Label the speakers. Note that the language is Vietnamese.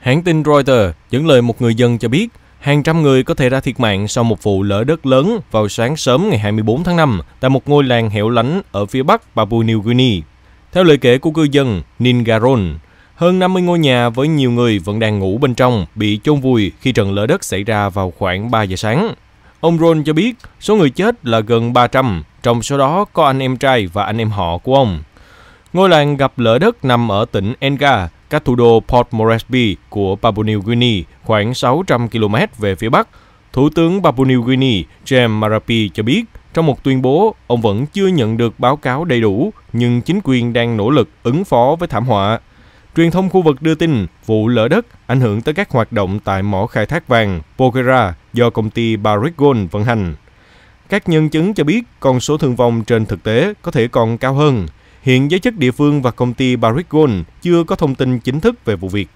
Speaker 1: Hãng tin Reuters dẫn lời một người dân cho biết, hàng trăm người có thể ra thiệt mạng sau một vụ lở đất lớn vào sáng sớm ngày 24 tháng 5 tại một ngôi làng hẻo lánh ở phía bắc Papua New Guinea. Theo lời kể của cư dân Ningaron, hơn 50 ngôi nhà với nhiều người vẫn đang ngủ bên trong bị chôn vùi khi trận lở đất xảy ra vào khoảng 3 giờ sáng. Ông Ron cho biết số người chết là gần 300, trong số đó có anh em trai và anh em họ của ông. Ngôi làng gặp lở đất nằm ở tỉnh Enga, cách thủ đô Port Moresby của Papua New Guinea khoảng 600 km về phía bắc. Thủ tướng Papua New Guinea James Marapi cho biết, trong một tuyên bố, ông vẫn chưa nhận được báo cáo đầy đủ, nhưng chính quyền đang nỗ lực ứng phó với thảm họa. Truyền thông khu vực đưa tin vụ lở đất ảnh hưởng tới các hoạt động tại mỏ khai thác vàng Pokhara do công ty Barrick Gold vận hành. Các nhân chứng cho biết con số thương vong trên thực tế có thể còn cao hơn. Hiện giới chức địa phương và công ty Barrick Gold chưa có thông tin chính thức về vụ việc.